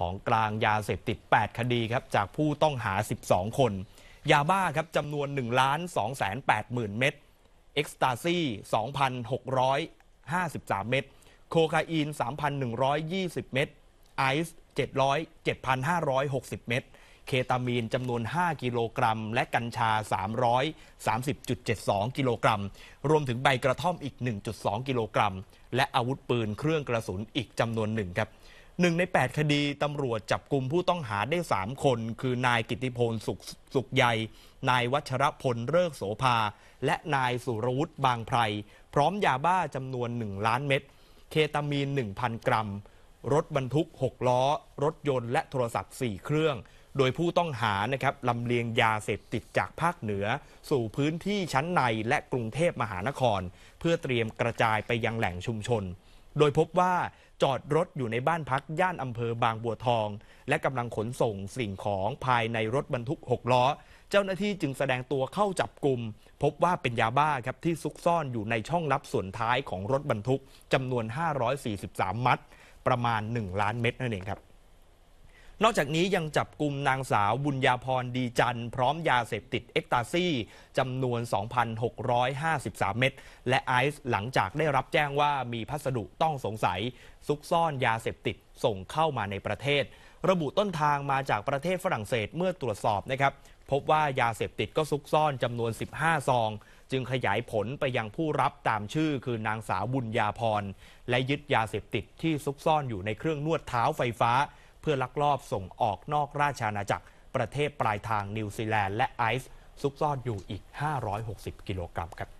ของกลางยาเสพติด 8 คดีครับ จากผู้ต้องหา 12 คน ยาบ้าครับจำนวน1ล้าน2แสน8หมื่นเม็ดเอ็กซ์ตาซี2,653 เม็ดโคคาอีน 3,120 เม็ดไอซ์700 7,560 เม็ดเคตามีนจำนวน 5 กิโลกรัม และกัญชา 330.72 กิโลกรัม รวมถึงใบกระท่อมอีก 1.2 กิโลกรัม และอาวุธปืนเครื่องกระสุน อีกจำนวนหนึ่งครับหนึ่งใน 8 คดี ตำรวจจับกลุ่มผู้ต้องหาได้ 3 คน คือนายกิติพลสุขสุขใยนายวัชรพลเลิกโสภา และนายสุรวุฒิบางไพร พร้อมยาบ้าจำนวน 1 ล้านเม็ดเคตามีน 1,000 กรัม รถบรรทุก 6 ล้อ รถยนต์และโทรศัพท์4เครื่อง โดยผู้ต้องหานะครับลำเลียงยาเสพติดจากภาคเหนือ สู่พื้นที่ชั้นในและกรุงเทพมหานคร เพื่อเตรียมกระจายไปยังแหล่งชุมชนโดยพบว่าจอดรถอยู่ในบ้านพักย่านอำเภอบางบัวทอง และกำลังขนส่งสิ่งของภายในรถบรรทุก 6 ล้อ เจ้าหน้าที่จึงแสดงตัวเข้าจับกลุ่มพบว่าเป็นยาบ้าครับที่ซุกซ่อนอยู่ในช่องลับส่วนท้ายของรถบรรทุกจำนวน 543 มัด ประมาณ 1 ล้านเม็ดนั่นเองครับนอกจากนี้ยังจับกลุ่มนางสาว บุญญาพร ดีจันพร้อมยาเสพติดเอ็กตาซีจำนวน 2,653 เม็ดและไอซ์หลังจากได้รับแจ้งว่ามีพัสดุต้องสงสัย ซุกซ่อนยาเสพติดส่งเข้ามาในประเทศ ระบุต้นทางมาจากประเทศฝรั่งเศสเมื่อตรวจสอบนะครับ พบว่ายาเสพติดก็ซุกซ่อนจำนวน 15 ซอง จึงขยายผลไปยังผู้รับตามชื่อคือนางสาวบุญญาพรและยึดยาเสพติดที่ซุกซ่อนอยู่ในเครื่องนวดเท้าไฟฟ้าเพื่อลักลอบส่งออกนอกราชอาณาจักรประเทศปลายทางนิวซีแลนด์และไอซ์ซุกซ่อนอยู่อีก 560 กิโลกรัมครับ